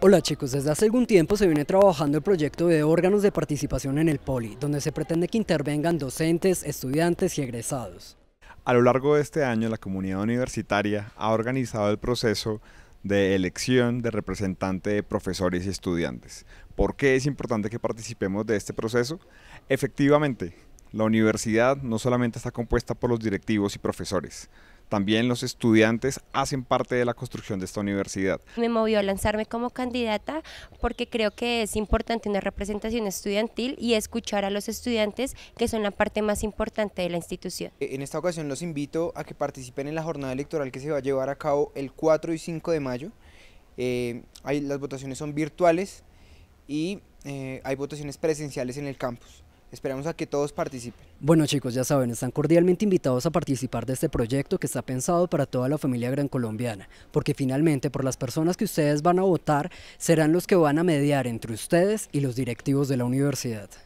Hola chicos, desde hace algún tiempo se viene trabajando el proyecto de órganos de participación en el POLI, donde se pretende que intervengan docentes, estudiantes y egresados. A lo largo de este año la comunidad universitaria ha organizado el proceso de elección de representante de profesores y estudiantes. ¿Por qué es importante que participemos de este proceso? Efectivamente, la universidad no solamente está compuesta por los directivos y profesores, también los estudiantes hacen parte de la construcción de esta universidad. Me movió a lanzarme como candidata porque creo que es importante una representación estudiantil y escuchar a los estudiantes que son la parte más importante de la institución. Eh, en esta ocasión los invito a que participen en la jornada electoral que se va a llevar a cabo el 4 y 5 de mayo. Eh, las votaciones son virtuales y eh, hay votaciones presenciales en el campus. Esperamos a que todos participen. Bueno chicos, ya saben, están cordialmente invitados a participar de este proyecto que está pensado para toda la familia gran colombiana, porque finalmente por las personas que ustedes van a votar serán los que van a mediar entre ustedes y los directivos de la universidad.